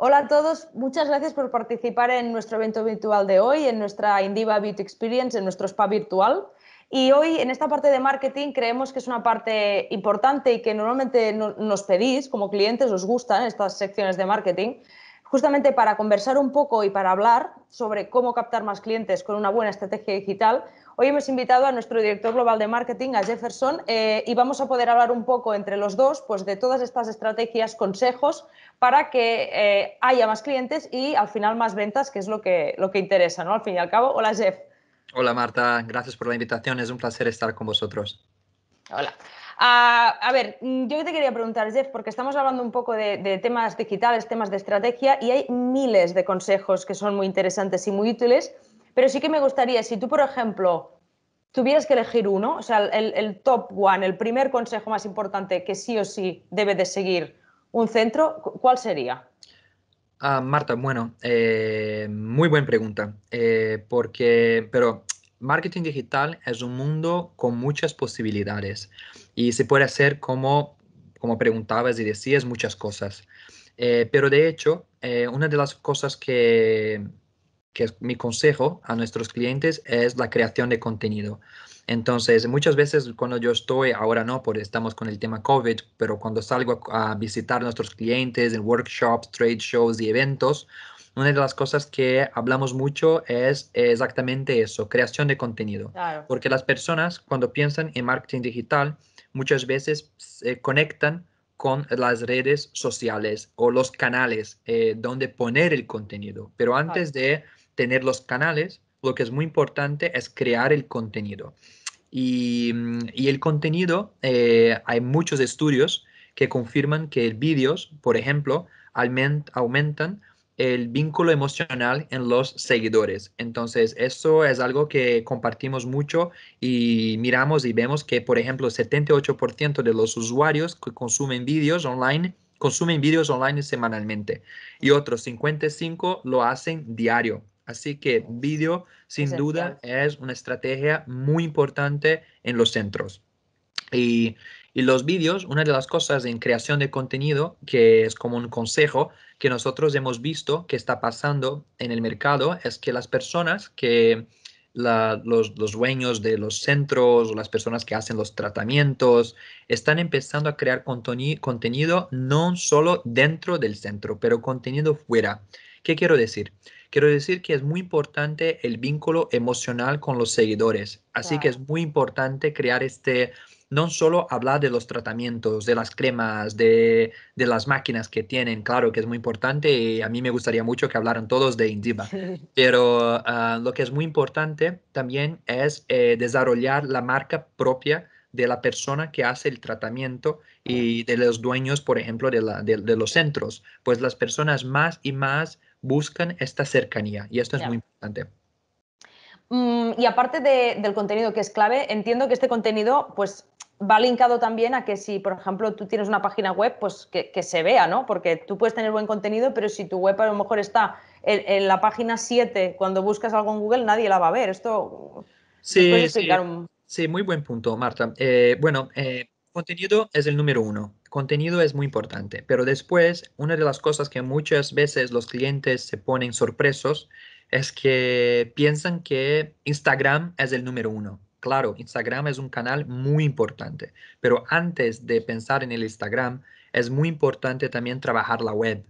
Hola a todos, muchas gracias por participar en nuestro evento virtual de hoy, en nuestra Indiva Beauty Experience, en nuestro spa virtual. Y hoy en esta parte de marketing creemos que es una parte importante y que normalmente nos pedís, como clientes os gustan estas secciones de marketing, justamente para conversar un poco y para hablar sobre cómo captar más clientes con una buena estrategia digital Hoy hemos invitado a nuestro director global de marketing, a Jefferson, eh, y vamos a poder hablar un poco entre los dos pues, de todas estas estrategias, consejos para que eh, haya más clientes y al final más ventas, que es lo que, lo que interesa, ¿no? Al fin y al cabo. Hola, Jeff. Hola, Marta. Gracias por la invitación. Es un placer estar con vosotros. Hola. Ah, a ver, mm, yo te quería preguntar, Jeff, porque estamos hablando un poco de, temas digitales, temas de estrategia, y hay miles de consejos que son muy interesantes y muy útiles. Pero sí que me gustaría, si tú, por ejemplo, tuvieras que elegir uno, o sea, el, top one, el primer consejo más importante que sí o sí debe de seguir un centro, ¿cuál sería? Ah, Marta, bueno, eh, muy buena pregunta, eh, porque, pero marketing digital es un mundo con muchas posibilidades y se puede hacer como, como preguntabas y decías, muchas cosas. Eh, pero de hecho, una de las cosas que, que es mi consejo a nuestros clientes, es la creación de contenido. Entonces, muchas veces cuando yo estoy, ahora no, porque estamos con el tema COVID, pero cuando salgo a, visitar a nuestros clientes en workshops, trade shows y eventos, una de las cosas que hablamos mucho es exactamente eso, creación de contenido. Porque las personas cuando piensan en marketing digital, muchas veces se conectan con las redes sociales o los canales eh, donde poner el contenido. Pero antes de tener los canales, lo que es muy importante es crear el contenido. Y, el contenido, eh, hay muchos estudios que confirman que vídeos, por ejemplo, aumentan el vínculo emocional en los seguidores. Entonces, eso es algo que compartimos mucho y miramos y vemos que, por ejemplo, 78% de los usuarios que consumen vídeos online consumen vídeos online semanalmente y otros 55 lo hacen diario. Así que vídeo, sin duda, es una estrategia muy importante en los centros. Y, los vídeos, una de las cosas en creación de contenido, que es como un consejo que nosotros hemos visto que está pasando en el mercado, es que las personas que, los, los, dueños de los centros, o las personas que hacen los tratamientos, están empezando a crear contenido no solo dentro del centro, pero contenido fuera. ¿Qué quiero decir? Quiero decir que es muy importante el vínculo emocional con los seguidores. Así que es muy importante crear este, no solo hablar de los tratamientos, de las cremas, de, de, las máquinas que tienen, claro que es muy importante y a mí me gustaría mucho que hablaran todos de Indiva, pero ah, lo que es muy importante también es eh, desarrollar la marca propia de la persona que hace el tratamiento y de los dueños, por ejemplo, de, la, de los centros, pues las personas más y más buscan esta cercanía y esto es muy importante. Mm, y aparte del contenido que es clave, entiendo que este contenido pues va linkado también a que si, por ejemplo, tú tienes una página web, pues que, se vea, ¿no? Porque tú puedes tener buen contenido, pero si tu web a lo mejor está en, la página 7, cuando buscas algo en Google, nadie la va a ver. Esto... Sí, sí, un... sí, muy buen punto, Marta. Eh, bueno, eh, contenido es el número uno contenido es muy importante, pero después una de las cosas que muchas veces los clientes se ponen sorpresos es que piensan que Instagram es el número uno. Claro, Instagram es un canal muy importante, pero antes de pensar en el Instagram, es muy importante también trabajar la web.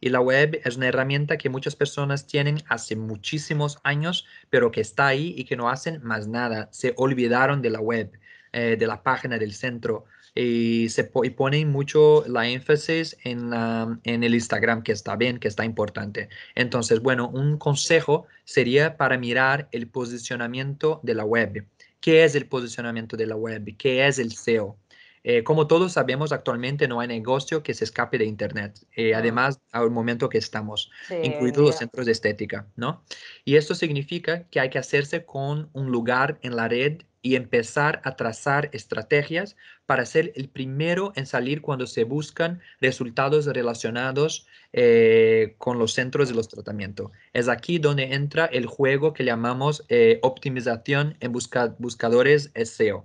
Y la web es una herramienta que muchas personas tienen hace muchísimos años, pero que está ahí y que no hacen más nada. Se olvidaron de la web, eh, de la página del centro, y, se, y ponen mucho la énfasis en, en el Instagram, que está bien, que está importante. Entonces, bueno, un consejo sería para mirar el posicionamiento de la web. ¿Qué es el posicionamiento de la web? ¿Qué es el SEO? Eh, como todos sabemos, actualmente no hay negocio que se escape de Internet, eh, ah. además al momento que estamos, incluidos los centros de estética, ¿no? Y esto significa que hay que hacerse con un lugar en la red y empezar a trazar estrategias para ser el primero en salir cuando se buscan resultados relacionados eh, con los centros de los tratamientos. Es aquí donde entra el juego que llamamos eh, optimización en busca buscadores SEO.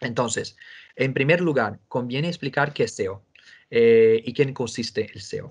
Entonces, en primer lugar, conviene explicar qué es SEO eh, y quién consiste el SEO.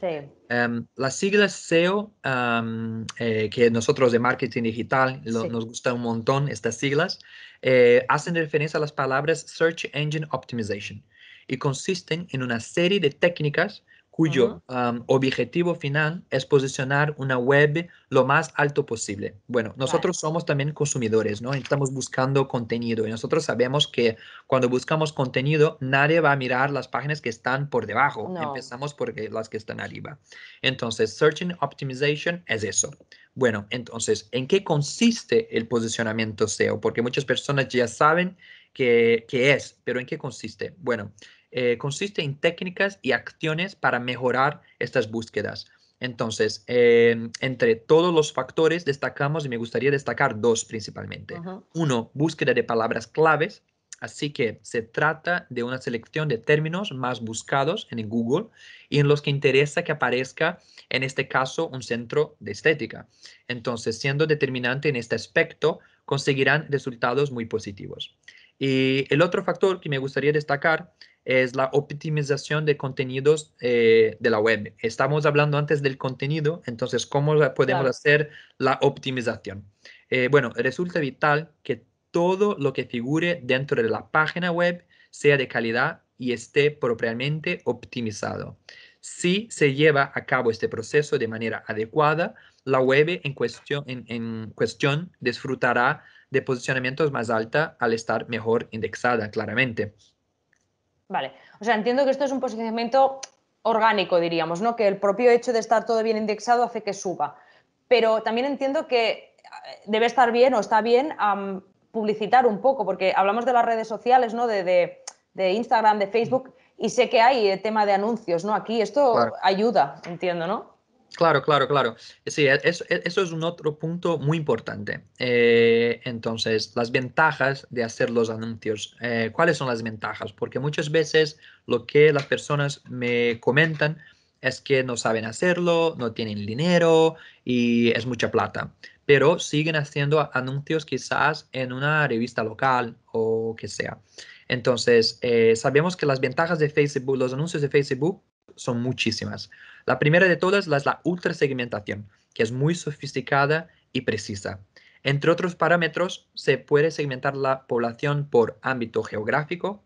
Em, las siglas SEO, em, eh, que nosotros de marketing digital nos gustan un montón estas siglas, eh, hacen referencia a las palabras Search Engine Optimization y consisten en una serie de técnicas cuyo objetivo final es posicionar una web lo más alto posible. Bueno, nosotros somos también consumidores, ¿no? Estamos buscando contenido y nosotros sabemos que cuando buscamos contenido, nadie va a mirar las páginas que están por debajo. Empezamos por las que están arriba. Entonces, Searching Optimization es eso. Bueno, entonces, ¿en qué consiste el posicionamiento SEO? Porque muchas personas ya saben qué es, pero ¿en qué consiste? Bueno, eh, consiste en técnicas y acciones para mejorar estas búsquedas. Entonces, em, entre todos los factores destacamos y me gustaría destacar dos principalmente. Uno, búsqueda de palabras claves. Así que se trata de una selección de términos más buscados en Google y en los que interesa que aparezca, en este caso, un centro de estética. Entonces, siendo determinante en este aspecto, conseguirán resultados muy positivos. Y el otro factor que me gustaría destacar es la optimización de contenidos eh, de la web. Estamos hablando antes del contenido, entonces, ¿cómo podemos hacer la optimización? Eh, bueno, resulta vital que todo lo que figure dentro de la página web sea de calidad y esté propiamente optimizado. Si se lleva a cabo este proceso de manera adecuada, la web en cuestión, en, en cuestión disfrutará de posicionamiento es más alta al estar mejor indexada, claramente. Vale, o sea, entiendo que esto es un posicionamiento orgánico, diríamos, ¿no? Que el propio hecho de estar todo bien indexado hace que suba. Pero también entiendo que eh, debe estar bien o está bien publicitar un poco, porque hablamos de las redes sociales, ¿no? De, Instagram, de Facebook, y sé que hay el eh, tema de anuncios, ¿no? Aquí esto ayuda, entiendo, ¿no? Claro, claro, claro. Sí, e, e, eso, es un otro punto muy importante. Eh, entonces, las ventajas de hacer los anuncios. Eh, ¿Cuáles son las ventajas? Porque muchas veces lo que las personas me comentan es que no saben hacerlo, no tienen dinero y es mucha plata. Pero siguen haciendo anuncios quizás en una revista local o que sea. Entonces, eh, sabemos que las ventajas de Facebook, los anuncios de Facebook son muchísimas. La primera de todas es la ultra-segmentación, que es muy sofisticada y precisa. Entre otros parámetros, se puede segmentar la población por ámbito geográfico,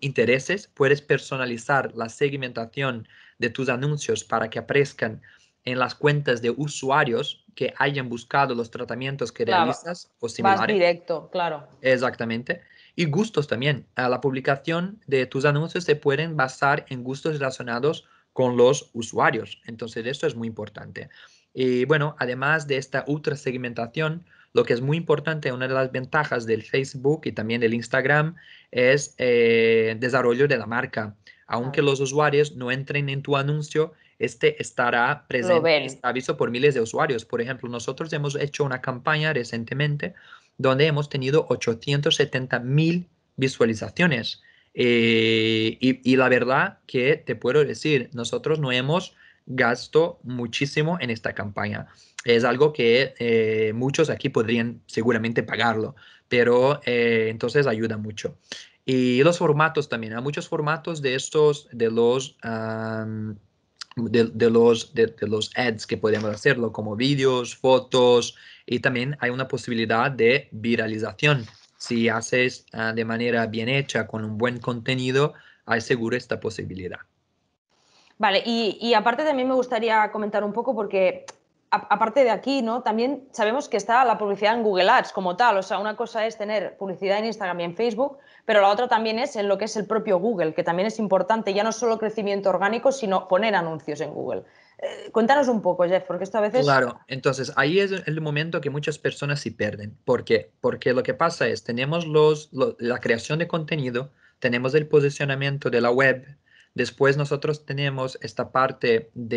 intereses, puedes personalizar la segmentación de tus anuncios para que aparezcan en las cuentas de usuarios que hayan buscado los tratamientos que realizas o similares. Más directo, claro. Exactamente. Y gustos también. La publicación de tus anuncios se pueden basar en gustos relacionados con los usuarios. Entonces, esto es muy importante. Y bueno, además de esta ultra segmentación, lo que es muy importante, una de las ventajas del Facebook y también del Instagram es eh, el desarrollo de la marca. Aunque los usuarios no entren en tu anuncio, este estará presente, está visto por miles de usuarios. Por ejemplo, nosotros hemos hecho una campaña recientemente donde hemos tenido 870 mil visualizaciones. Eh, y, la verdad que te puedo decir, nosotros no hemos gasto muchísimo en esta campaña. Es algo que eh, muchos aquí podrían seguramente pagarlo, pero eh, entonces ayuda mucho. Y los formatos también, hay muchos formatos de estos, de los... de, los, de, de, los ads que podemos hacerlo, como vídeos, fotos, y también hay una posibilidad de viralización si haces ah, de manera bien hecha, con un buen contenido, hay seguro esta posibilidad. Vale, y, aparte también me gustaría comentar un poco porque aparte de aquí, ¿no? También sabemos que está la publicidad en Google Ads como tal. O sea, una cosa es tener publicidad en Instagram y en Facebook, pero la otra también es en lo que es el propio Google, que también es importante, ya no solo crecimiento orgánico, sino poner anuncios en Google. Eh, cuéntanos un poco, Jeff, porque esto a veces... Claro, entonces ahí es el momento que muchas personas se pierden. ¿Por qué? Porque lo que pasa es, tenemos la creación de contenido, tenemos el posicionamiento de la web, Después nosotros tenemos esta parte mm,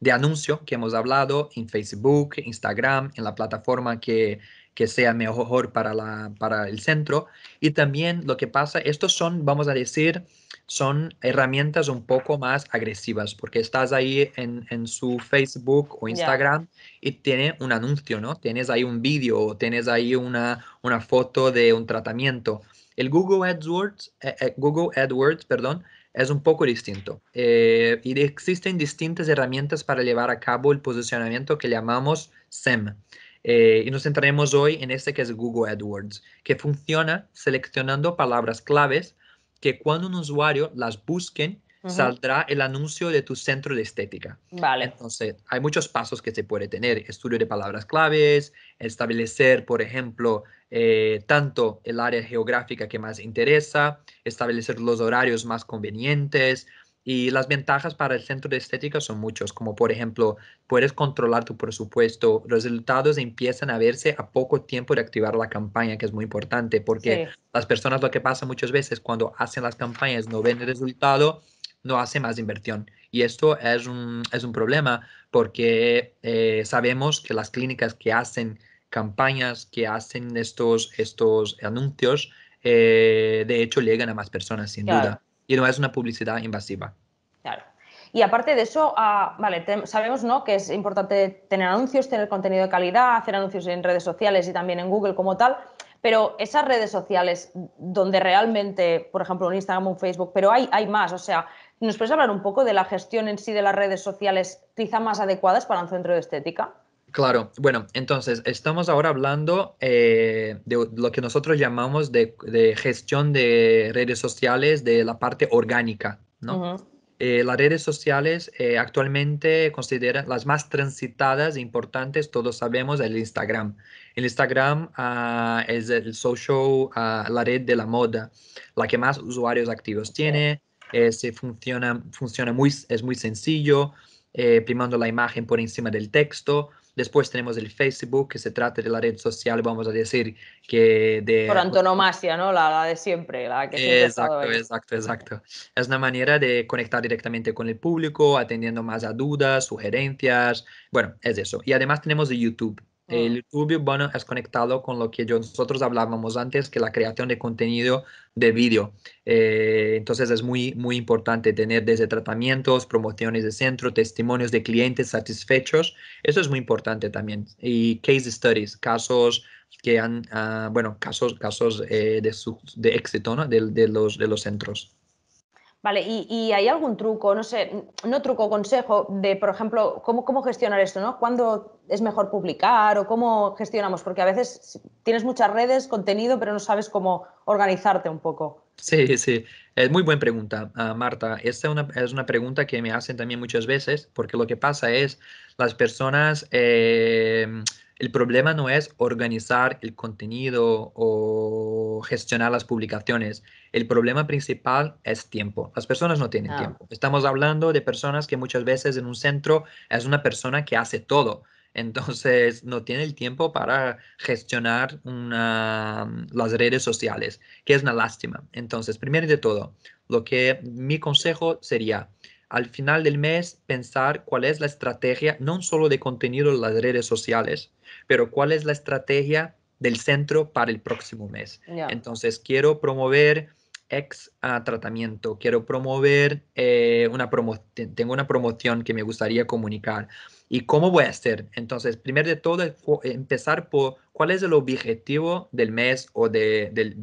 de, anuncio que hemos hablado en Facebook, Instagram, en la plataforma que, que sea mejor para, la, para el centro. Y también lo que pasa, estos son, vamos a decir, son herramientas un poco más agresivas, porque estás ahí en, en su Facebook o Instagram y tiene un anuncio, ¿no? Tienes ahí un vídeo o tienes ahí una, una foto de un tratamiento. El Google AdWords, eh, eh, Google AdWords perdón, es un poco distinto. Eh, y existen distintas herramientas para llevar a cabo el posicionamiento que llamamos SEM. y nos centraremos hoy en este que es Google AdWords, que funciona seleccionando palabras claves que cuando un usuario las busquen saldrá el anuncio de tu centro de estética. Vale. Entonces, hay muchos pasos que se puede tener. Estudio de palabras claves, establecer, por ejemplo, eh, tanto el área geográfica que más interesa, establecer los horarios más convenientes, y las ventajas para el centro de estética son muchos, como por ejemplo, puedes controlar tu presupuesto, los resultados empiezan a verse a poco tiempo de activar la campaña, que es muy importante, porque las personas lo que pasa muchas veces cuando hacen las campañas no ven el resultado no hace más inversión. Y esto es un, problema porque eh, sabemos que las clínicas que hacen campañas, que hacen estos, estos anuncios, eh, de hecho llegan a más personas, sin duda. Y no es una publicidad invasiva. Claro. Y aparte de eso, ah, vale, sabemos ¿no? que es importante tener anuncios, tener contenido de calidad, hacer anuncios en redes sociales y también en Google como tal, pero esas redes sociales donde realmente, por ejemplo, un Instagram, un Facebook, pero hay, hay más, o sea, ¿Nos puedes hablar un poco de la gestión en sí de las redes sociales quizá más adecuadas para un centro de estética? Claro, bueno, entonces estamos ahora hablando eh, de lo que nosotros llamamos de, de, gestión de redes sociales de la parte orgánica, ¿no? Eh, las redes sociales eh, actualmente consideran las más transitadas e importantes, todos sabemos, el Instagram. El Instagram ah, es el social, ah, la red de la moda, la que más usuarios activos tiene. Eh, se funciona, funciona muy, es muy sencillo, eh, primando la imagen por encima del texto. Después tenemos el Facebook, que se trata de la red social, vamos a decir, que de... Por antonomasia, ¿no? La, de siempre, Exacto, exacto, exacto. Es una manera de conectar directamente con el público, atendiendo más a dudas, sugerencias, bueno, es eso. Y además tenemos el YouTube, Mm. El YouTube, bueno, es conectado con lo que yo, nosotros hablábamos antes, que la creación de contenido de vídeo. Eh, entonces es muy, muy importante tener desde tratamientos, promociones de centro, testimonios de clientes satisfechos. Eso es muy importante también. Y case studies, casos que han, ah, bueno, casos, casos eh, de, de éxito ¿no? de los centros. Vale, y, hay algún truco, no sé, no truco, consejo de, por ejemplo, cómo, cómo gestionar esto, ¿no? ¿Cuándo es mejor publicar o cómo gestionamos? Porque a veces tienes muchas redes, contenido, pero no sabes cómo organizarte un poco. Sí, sí, es muy buena pregunta, ah, Marta. Esta es una, pregunta que me hacen también muchas veces, porque lo que pasa es, las personas... Eh, el problema no es organizar el contenido o gestionar las publicaciones. El problema principal es tiempo. Las personas no tienen tiempo. Estamos hablando de personas que muchas veces en un centro es una persona que hace todo. Entonces no tiene el tiempo para gestionar las redes sociales, que es una lástima. Entonces, primero de todo, lo que mi consejo sería, al final del mes pensar cuál es la estrategia, no solo de contenido en las redes sociales, pero cuál es la estrategia del centro para el próximo mes. Entonces, quiero promover ex ah, tratamiento, quiero promover eh, una promoción, tengo una promoción que me gustaría comunicar. ¿Y cómo voy a hacer? Entonces, primero de todo, empezar por cuál es el objetivo del mes o del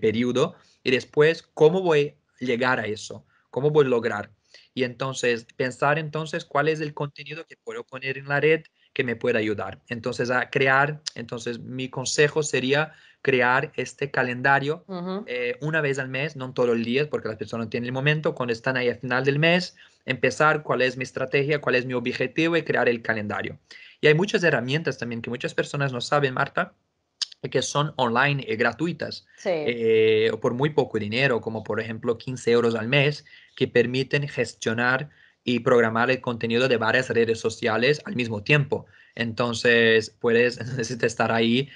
periodo y después cómo voy a llegar a eso, cómo voy a lograr. Y entonces, pensar entonces cuál es el contenido que puedo poner en la red que me pueda ayudar. Entonces, a crear, entonces mi consejo sería crear este calendario eh, una vez al mes, no todos los días, porque las personas no tienen el momento, cuando están ahí al final del mes, empezar cuál es mi estrategia, cuál es mi objetivo y crear el calendario. Y hay muchas herramientas también que muchas personas no saben, Marta, que son online y eh, gratuitas sí. Eh, por muy poco dinero, como por ejemplo 15 euros al mes, que permiten gestionar y programar el contenido de varias redes sociales al mismo tiempo. Entonces, puedes necesitas estar ahí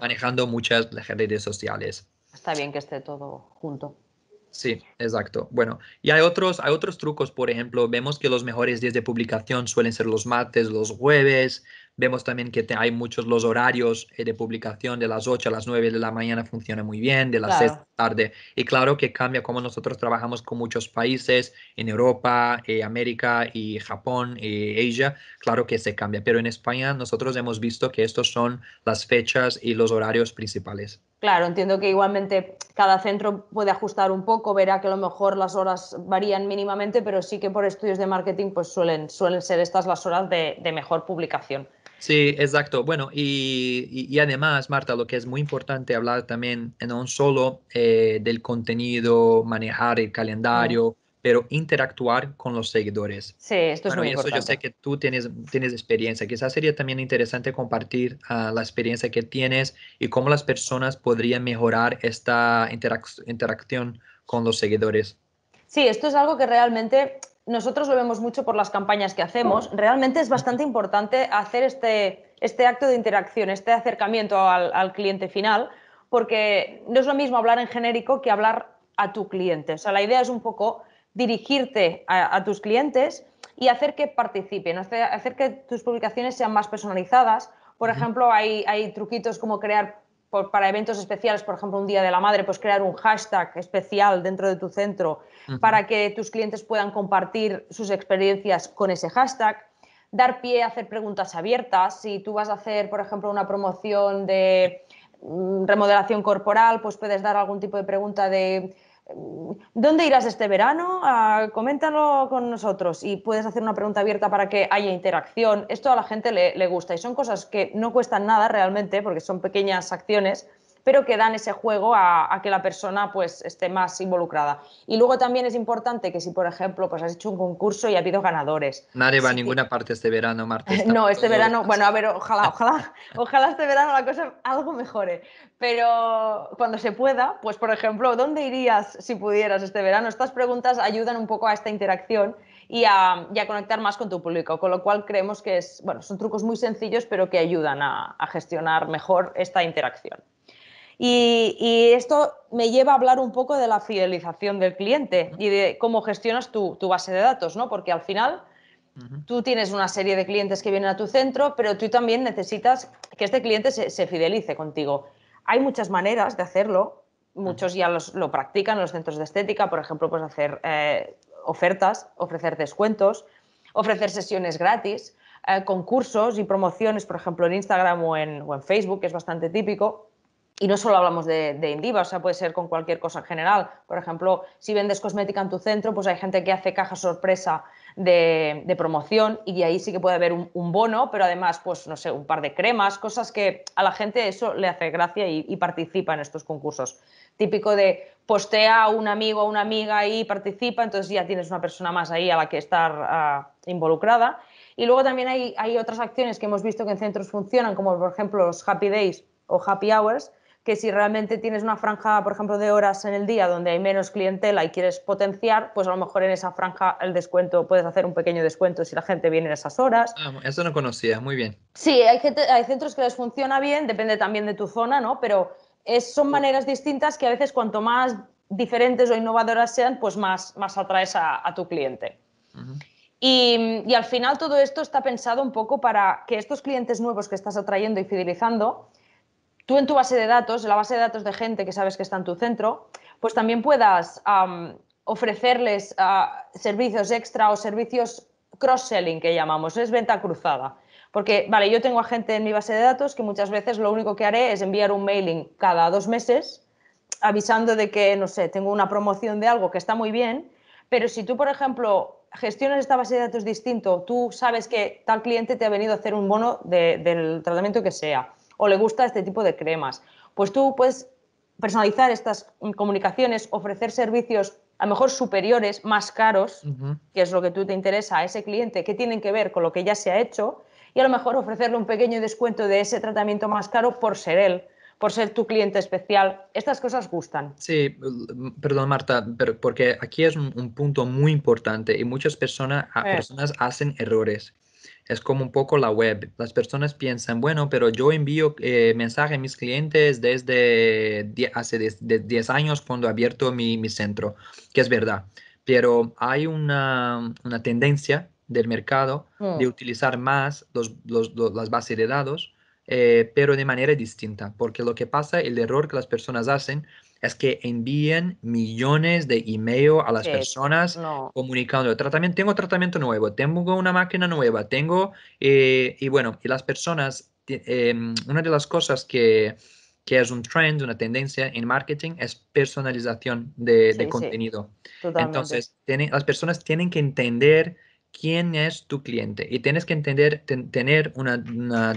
manejando muchas redes sociales. Está bien que esté todo junto. Sí, exacto. Bueno, y hay otros, hay otros trucos, por ejemplo, vemos que los mejores días de publicación suelen ser los martes, los jueves, Vemos también que hay muchos los horarios eh, de publicación de las 8 a las 9 de la mañana funciona muy bien, de las 6 de la tarde. Y claro que cambia como nosotros trabajamos con muchos países en Europa, eh, América y Japón y eh, Asia. Claro que se cambia, pero en España nosotros hemos visto que estos son las fechas y los horarios principales. Claro, entiendo que igualmente cada centro puede ajustar un poco, verá que a lo mejor las horas varían mínimamente, pero sí que por estudios de marketing pues suelen, suelen ser estas las horas de, de mejor publicación. Sí, exacto. Bueno, y, además, Marta, lo que es muy importante hablar también, eh, no solo eh, del contenido, manejar el calendario, pero interactuar con los seguidores. Sí, esto es bueno, y eso Yo sé que tú tienes, tienes experiencia. Quizás sería también interesante compartir ah, la experiencia que tienes y cómo las personas podrían mejorar esta interacción con los seguidores. Sí, esto es algo que realmente nosotros lo vemos mucho por las campañas que hacemos. Realmente es bastante importante hacer este, este acto de interacción, este acercamiento al, cliente final, porque no es lo mismo hablar en genérico que hablar a tu cliente. O sea, la idea es un poco dirigirte a, tus clientes y hacer que participen, hacer, que tus publicaciones sean más personalizadas. Por ejemplo, hay, hay truquitos como crear para eventos especiales, por ejemplo, un Día de la Madre, pues crear un hashtag especial dentro de tu centro para que tus clientes puedan compartir sus experiencias con ese hashtag. Dar pie a hacer preguntas abiertas. Si tú vas a hacer, por ejemplo, una promoción de mm, remodelación corporal, pues puedes dar algún tipo de pregunta de ¿Dónde irás este verano? Ah, coméntalo con nosotros y puedes hacer una pregunta abierta para que haya interacción. Esto a la gente le gusta y son cosas que no cuestan nada realmente porque son pequeñas acciones pero que dan ese juego a, que la persona pues esté más involucrada. Y luego también es importante que si, por ejemplo, pues has hecho un concurso y ha habido ganadores. Nadie va a ninguna parte este verano, Marta. no, este verano, bueno, a ver, ojalá, ojalá, ojalá este verano la cosa algo mejore. Pero cuando se pueda, pues por ejemplo, ¿dónde irías si pudieras este verano? Estas preguntas ayudan un poco a esta interacción y a, conectar más con tu público. Con lo cual creemos que es, bueno, son trucos muy sencillos, pero que ayudan a gestionar mejor esta interacción. Y, esto me lleva a hablar un poco de la fidelización del cliente y de cómo gestionas tu, base de datos, ¿no? Porque al final tú tienes una serie de clientes que vienen a tu centro, pero tú también necesitas que este cliente se, fidelice contigo. Hay muchas maneras de hacerlo, muchos ya lo practican en los centros de estética, por ejemplo, pues hacer eh, ofertas, ofrecer descuentos, ofrecer sesiones gratis, eh, concursos y promociones, por ejemplo, en Instagram o en, o en Facebook, que es bastante típico y no solo hablamos de, de, Indiva, o sea, puede ser con cualquier cosa en general. Por ejemplo, si vendes cosmética en tu centro, pues hay gente que hace caja sorpresa de, promoción y ahí sí que puede haber un, bono, pero además, pues no sé, un par de cremas, cosas que a la gente eso le hace gracia y, participa en estos concursos. Típico de postea a un amigo o una amiga y participa, entonces ya tienes una persona más ahí a la que estar ah, involucrada. Y luego también hay, hay otras acciones que hemos visto que en centros funcionan, como por ejemplo los Happy Days o Happy Hours, que si realmente tienes una franja, por ejemplo, de horas en el día donde hay menos clientela y quieres potenciar, pues a lo mejor en esa franja el descuento, puedes hacer un pequeño descuento si la gente viene en esas horas. Ah, eso no conocía, muy bien. Sí, hay, gente, hay centros que les funciona bien, depende también de tu zona, ¿no? Pero son maneras distintas que a veces cuanto más diferentes o innovadoras sean, pues más, más atraes a, tu cliente. y, y, al final todo esto está pensado un poco para que estos clientes nuevos que estás atrayendo y fidelizando tú en tu base de datos, en la base de datos de gente que sabes que está en tu centro, pues también puedas ofrecerles ah, servicios extra o servicios cross-selling que llamamos, es venta cruzada. Porque, vale, yo tengo a gente en mi base de datos que muchas veces lo único que haré es enviar un mailing cada dos meses avisando de que, no sé, tengo una promoción de algo que está muy bien, pero si tú, por ejemplo, gestionas esta base de datos distinto, tú sabes que tal cliente te ha venido a hacer un bono del tratamiento que sea, o le gusta este tipo de cremas. Pues tú puedes personalizar estas comunicaciones, ofrecer servicios a lo mejor superiores, más caros, que es lo que tú te interesa a ese cliente, que tienen que ver con lo que ya se ha hecho, y a lo mejor ofrecerle un pequeño descuento de ese tratamiento más caro por ser él, por ser tu cliente especial. Estas cosas gustan. Sí, perdón Marta, porque aquí es un, punto muy importante y muchas eh. personas hacen errores. Es como un poco la web. Las personas piensan, bueno, pero yo envío mensajes eh, mensaje a mis clientes desde hace 10 años cuando abierto mi, centro, que es verdad. Pero hay una, tendencia del mercado de oh. utilizar más los, las bases de datos, eh, pero de manera distinta, porque lo que pasa, el error que las personas hacen es que envíen millones de email a las personas no. comunicando. Tratamiento, tengo tratamiento nuevo, tengo una máquina nueva, tengo... Eh, y bueno, y las personas, em, una de las cosas que, que, es un trend, una tendencia en marketing, es personalización de, contenido. Entonces, las personas tienen que entender quién es tu cliente y tienes que entender, tener una, una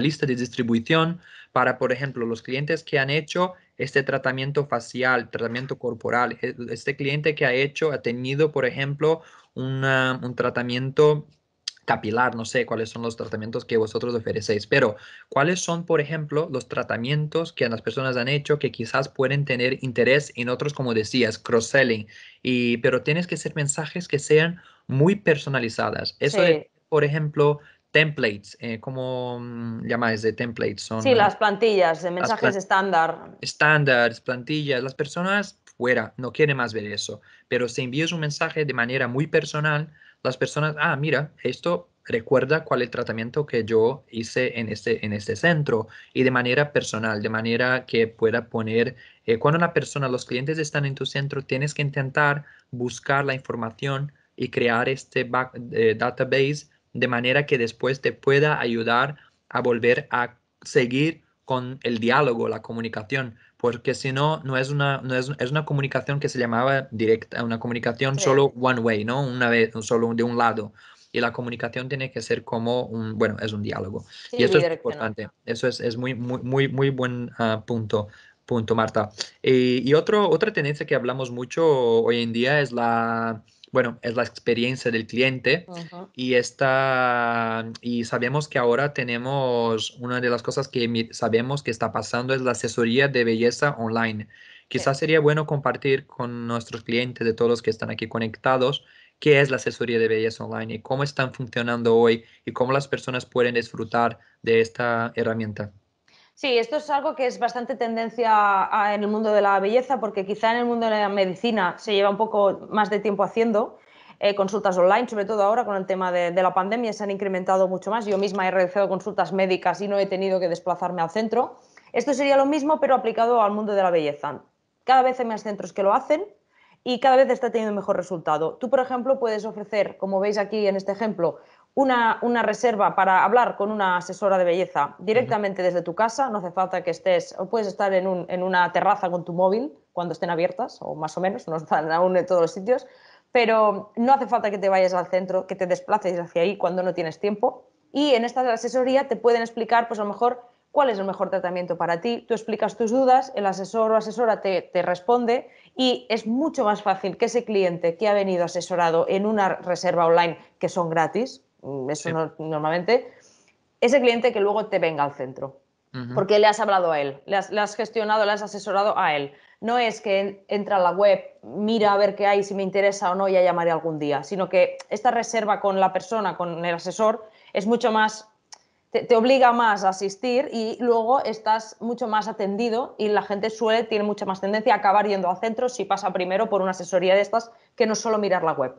lista de distribución para, por ejemplo, los clientes que han hecho este tratamiento facial, tratamiento corporal. E, este cliente que ha hecho, ha tenido, por ejemplo, un tratamiento capilar, no sé cuáles son los tratamientos que vosotros ofrecéis, pero cuáles son, por ejemplo, los tratamientos que las personas han hecho que quizás pueden tener interés en otros, como decías, cross-selling, pero tienes que ser mensajes que sean muy personalizadas. Eso es, por ejemplo, templates, eh, ¿cómo mm, llamáis de templates? Son, sí, las plantillas de mensajes estándar. Estándares, plantillas. Las personas fuera no quieren más ver eso, pero si envías un mensaje de manera muy personal, las personas, ah, mira, esto recuerda cuál es el tratamiento que yo hice en este, en este centro y de manera personal, de manera que pueda poner, eh, cuando una persona, los clientes están en tu centro, tienes que intentar buscar la información y crear este eh, database de manera que después te pueda ayudar a volver a seguir con el diálogo, la comunicación, porque si no, no es una, es, una comunicación que se llamaba directa, una comunicación solo one way, ¿no? Una vez, solo de un lado. Y la comunicación tiene que ser como un, bueno, es un diálogo. y eso es importante. Eso es, muy, muy, muy, muy buen ah, punto, punto, Marta. Y, y otro, otra tendencia que hablamos mucho hoy en día es la, bueno, es la experiencia del cliente y, y sabemos que ahora tenemos una de las cosas que sabemos que está pasando es la asesoría de belleza online. Quizás sería bueno compartir con nuestros clientes de todos los que están aquí conectados qué es la asesoría de belleza online y cómo están funcionando hoy y cómo las personas pueden disfrutar de esta herramienta. Sí, esto es algo que es bastante tendencia en el mundo de la belleza, porque quizá en el mundo de la medicina se lleva un poco más de tiempo haciendo eh, consultas online, sobre todo ahora con el tema de, de, la pandemia se han incrementado mucho más. Yo misma he realizado consultas médicas y no he tenido que desplazarme al centro. Esto sería lo mismo, pero aplicado al mundo de la belleza. Cada vez hay más centros que lo hacen y cada vez está teniendo mejor resultado. Tú, por ejemplo, puedes ofrecer, como veis aquí en este ejemplo, una, reserva para hablar con una asesora de belleza directamente desde tu casa, no hace falta que estés, o puedes estar en, una terraza con tu móvil cuando estén abiertas, o más o menos, no están aún en todos los sitios, pero no hace falta que te vayas al centro, que te desplaces hacia ahí cuando no tienes tiempo. Y en esta asesoría te pueden explicar, pues a lo mejor, cuál es el mejor tratamiento para ti, tú explicas tus dudas, el asesor o asesora te responde y es mucho más fácil que ese cliente que ha venido asesorado en una reserva online, que son gratis, Mm, eso normalmente, ese cliente que luego te venga al centro, porque le has hablado a él, le has, gestionado, le has asesorado a él. No es que entra a la web, mira a ver qué hay, si me interesa o no, ya llamaré algún día, sino que esta reserva con la persona, con el asesor, es mucho más te, te, obliga más a asistir y luego estás mucho más atendido y la gente suele, tiene mucha más tendencia a acabar yendo al centro si pasa primero por una asesoría de estas que no solo mirar la web.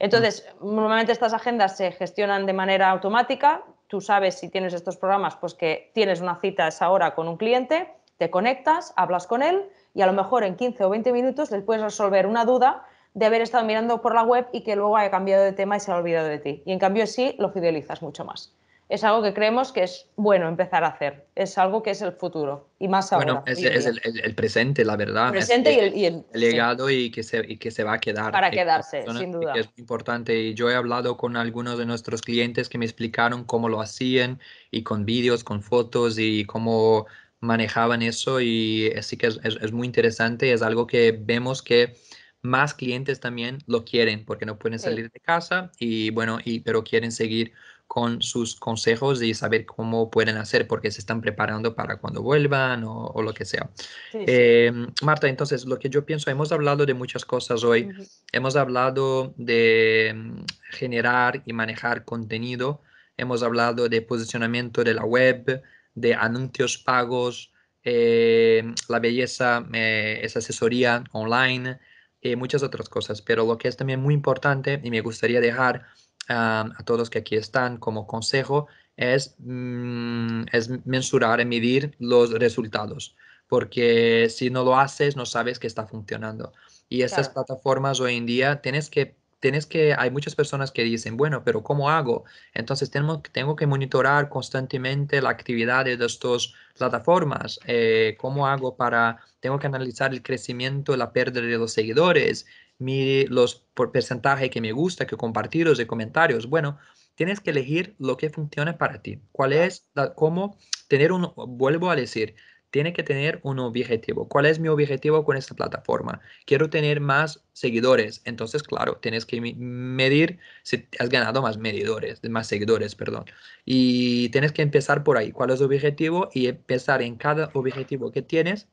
Entonces, normalmente estas agendas se gestionan de manera automática. Tú sabes si tienes estos programas, pues que tienes una cita a esa hora con un cliente, te conectas, hablas con él y a lo mejor en 15 o 20 minutos le puedes resolver una duda de haber estado mirando por la web y que luego haya cambiado de tema y se ha olvidado de ti. Y en cambio sí, lo fidelizas mucho más es algo que creemos que es bueno empezar a hacer, es algo que es el futuro y más ahora. Bueno, es, el, presente, la verdad. El Presente y el, y el, legado y, que se, que se va a quedar. Para quedarse, sin duda. Es importante. Y Yo he hablado con algunos de nuestros clientes que me explicaron cómo lo hacían y con vídeos, con fotos y cómo manejaban eso y así que es, muy interesante, es algo que vemos que más clientes también lo quieren porque no pueden salir de casa y bueno, y, pero quieren seguir con sus consejos y saber cómo pueden hacer porque se están preparando para cuando vuelvan o, lo que sea. Em, Marta, entonces lo que yo pienso, hemos hablado de muchas cosas hoy, hemos hablado de em, generar y manejar contenido, hemos hablado de posicionamiento de la web, de anuncios pagos, em, la belleza, eh, es esa asesoría online, y eh, muchas otras cosas, pero lo que es también muy importante y me gustaría dejar a todos que aquí están como consejo es, mm, es mensurar medir los resultados, porque si no lo haces no sabes que está funcionando. Y estas plataformas hoy en día tienes que tienes que, hay muchas personas que dicen, bueno, pero ¿cómo hago? Entonces tengo, tengo que monitorar constantemente la actividad de estas plataformas. Eh, ¿Cómo hago para, tengo que analizar el crecimiento, la pérdida de los seguidores, los por porcentaje que me gusta, que compartidos, de comentarios. Bueno, tienes que elegir lo que funciona para ti. ¿Cuál es, cómo tener un, vuelvo a decir, tiene que tener un objetivo. ¿Cuál es mi objetivo con esta plataforma? Quiero tener más seguidores. Entonces, claro, tienes que medir si has ganado más medidores, más seguidores, perdón. Y tienes que empezar por ahí. ¿Cuál es el objetivo? Y empezar en cada objetivo que tienes,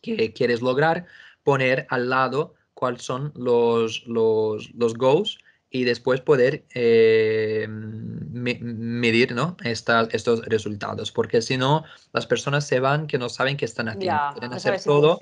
que quieres lograr, poner al lado cuáles son los, los, los goals y después poder eh, medir ¿no? estos resultados, porque si no, las personas se van que no saben que están haciendo, Pueden hacer todo.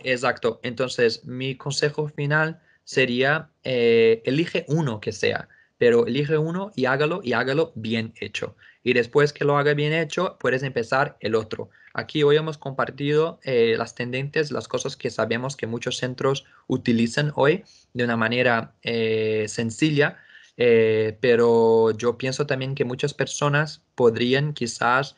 Exacto, entonces mi consejo final sería, eh, elige uno que sea, pero elige uno y hágalo y hágalo bien hecho. Y después que lo haga bien hecho, puedes empezar el otro. Aquí hoy hemos compartido eh, las tendencias, las cosas que sabemos que muchos centros utilizan hoy de una manera eh, sencilla, eh, pero yo pienso también que muchas personas podrían quizás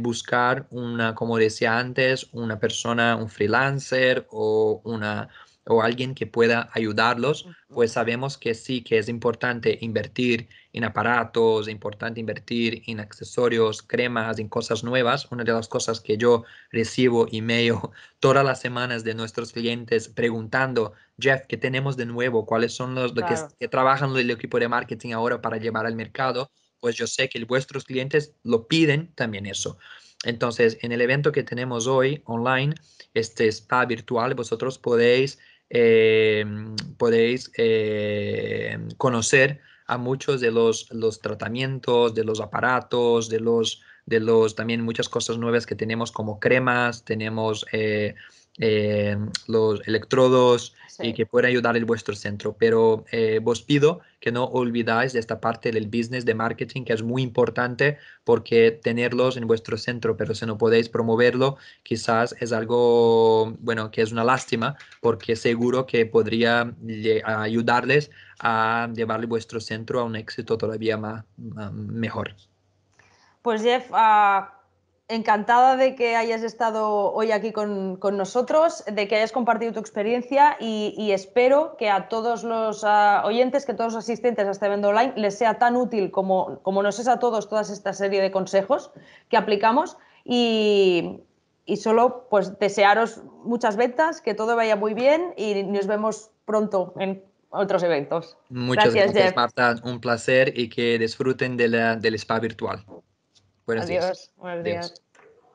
buscar una, como decía antes, una persona, un freelancer o una, o alguien que pueda ayudarlos, pues sabemos que sí, que es importante invertir en aparatos, es importante invertir en accesorios, cremas, en cosas nuevas. Una de las cosas que yo recibo email todas las semanas de nuestros clientes preguntando, Jeff, ¿qué tenemos de nuevo? ¿Cuáles son los que, que, trabajan el equipo de marketing ahora para llevar al mercado? Pues yo sé que vuestros clientes lo piden también eso. Entonces, en el evento que tenemos hoy online, este spa virtual, vosotros podéis eh, podéis eh, conocer a muchos de los, los tratamientos, de los aparatos, de los, de los también muchas cosas nuevas que tenemos como cremas, tenemos eh, eh, los electrodos y que pueda ayudar en vuestro centro. Pero eh, os pido que no olvidáis de esta parte del business de marketing que es muy importante porque tenerlos en vuestro centro, pero si no podéis promoverlo, quizás es algo, bueno, que es una lástima porque seguro que podría ayudarles a llevarle vuestro centro a un éxito todavía más, mejor. Pues Jeff, ah, Encantada de que hayas estado hoy aquí con, nosotros, de que hayas compartido tu experiencia y, espero que a todos los ah, oyentes, que a todos los asistentes a este evento online les sea tan útil como, nos es a todos toda esta serie de consejos que aplicamos y, y solo pues desearos muchas ventas, que todo vaya muy bien y nos vemos pronto en otros eventos. Muchas gracias, Marta, un placer y que disfruten del spa virtual. Adiós,